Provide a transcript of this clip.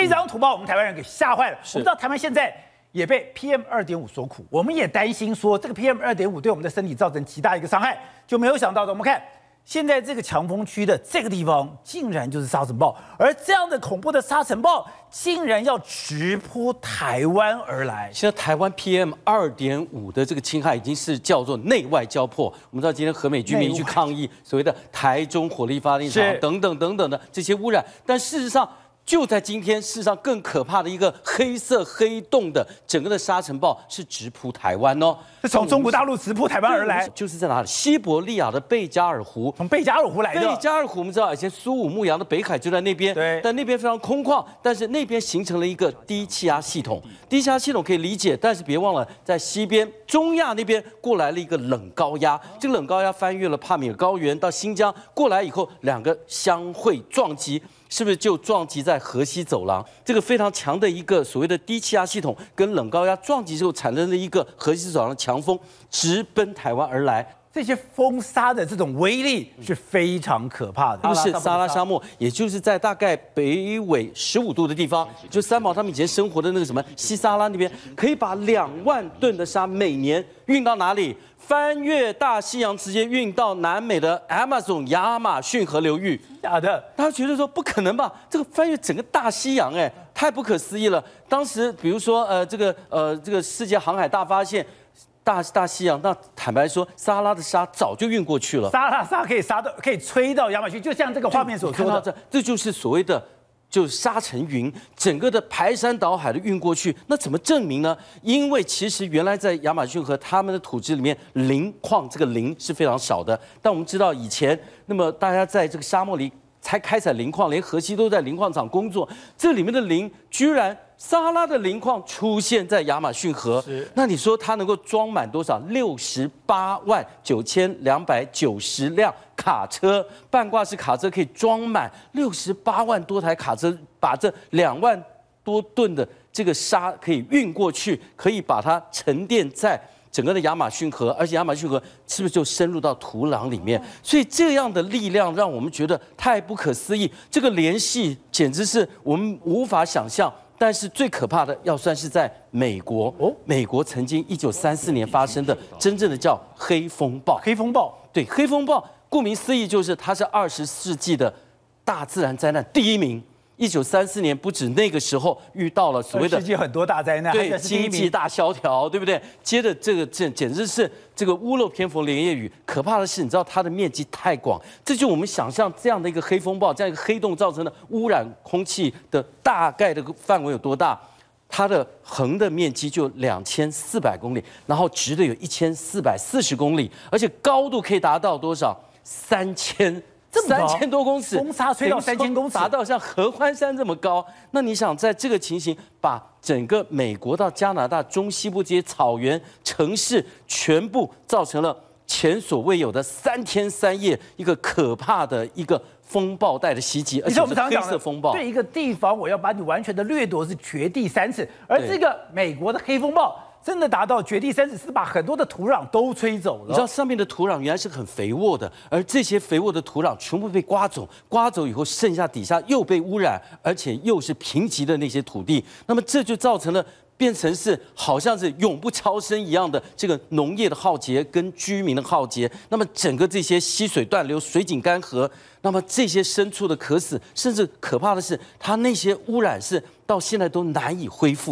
这张图把我们台湾人给吓坏了。我们知道台湾现在也被 PM 二点五所苦，我们也担心说这个 PM 二点五对我们的身体造成极大一个伤害，就没有想到的。我们看现在这个强风区的这个地方，竟然就是沙尘暴，而这样的恐怖的沙尘暴竟然要直扑台湾而来。现在台湾 PM 二点五的这个侵害已经是叫做内外交迫。我们知道今天和美居民去抗议所谓的台中火力发电厂等等等等的这些污染，但事实上。就在今天，世上更可怕的一个黑色黑洞的整个的沙尘暴是直扑台湾哦，是从中国大陆直扑台湾而来，就是在哪里？西伯利亚的贝加尔湖，从贝加尔湖来的。贝加尔湖，我们知道以前苏武牧羊的北海就在那边，对。但那边非常空旷，但是那边形成了一个低气压系统，低气压系统可以理解，但是别忘了在西边中亚那边过来了一个冷高压，这个冷高压翻越了帕米尔高原到新疆过来以后，两个相会撞击。是不是就撞击在河西走廊这个非常强的一个所谓的低气压系统跟冷高压撞击之后产生的一个河西走廊强风直奔台湾而来？这些风沙的这种威力是非常可怕的。就是撒拉沙漠，也就是在大概北纬十五度的地方，就三宝他们以前生活的那个什么西撒拉那边，可以把两万吨的沙每年运到哪里？翻越大西洋，直接运到南美的 Amazon 亚马逊河流域。假的，他觉得说不可能吧？这个翻越整个大西洋，哎，太不可思议了。当时，比如说，呃，这个，呃，这个世界航海大发现。大大西洋，那坦白说，沙拉的沙早就运过去了。沙拉沙可以沙到，可以吹到亚马逊，就像这个画面所说的。看到这，这就是所谓的，就是沙尘云，整个的排山倒海的运过去，那怎么证明呢？因为其实原来在亚马逊和他们的土质里面，磷矿这个磷是非常少的。但我们知道以前，那么大家在这个沙漠里。才开采磷矿，连河西都在磷矿厂工作。这里面的磷，居然沙拉的磷矿出现在亚马逊河。那你说它能够装满多少？六十八万九千两百九十辆卡车，半挂式卡车可以装满六十八万多台卡车，把这两万多吨的这个沙可以运过去，可以把它沉淀在。整个的亚马逊河，而且亚马逊河是不是就深入到土壤里面？所以这样的力量让我们觉得太不可思议，这个联系简直是我们无法想象。但是最可怕的要算是在美国，哦，美国曾经一九三四年发生的真正的叫黑风暴。黑风暴，对，黑风暴，顾名思义就是它是二十世纪的大自然灾难第一名。一九三四年不止那个时候遇到了所谓的世界很多大灾难，对经济大萧条，对不对？接着这个这简直是这个屋漏偏逢连夜雨。可怕的是，你知道它的面积太广，这就我们想象这样的一个黑风暴，这样一个黑洞造成的污染空气的大概的范围有多大？它的横的面积就两千四百公里，然后直的有一千四百四十公里，而且高度可以达到多少？三千。三千多公尺，风沙吹到三千公尺，达到像合欢山这么高。那你想，在这个情形，把整个美国到加拿大中西部这些草原城市，全部造成了前所未有的三天三夜一个可怕的一个风暴带的袭击。而且我们常讲的对一个地方，我要把你完全的掠夺是绝地三尺，而这个美国的黑风暴。真的达到绝地三尺，是把很多的土壤都吹走了。你知道上面的土壤原来是很肥沃的，而这些肥沃的土壤全部被刮走，刮走以后剩下底下又被污染，而且又是贫瘠的那些土地。那么这就造成了变成是好像是永不超生一样的这个农业的浩劫跟居民的浩劫。那么整个这些溪水断流、水井干涸，那么这些牲畜的渴死，甚至可怕的是，它那些污染是到现在都难以恢复。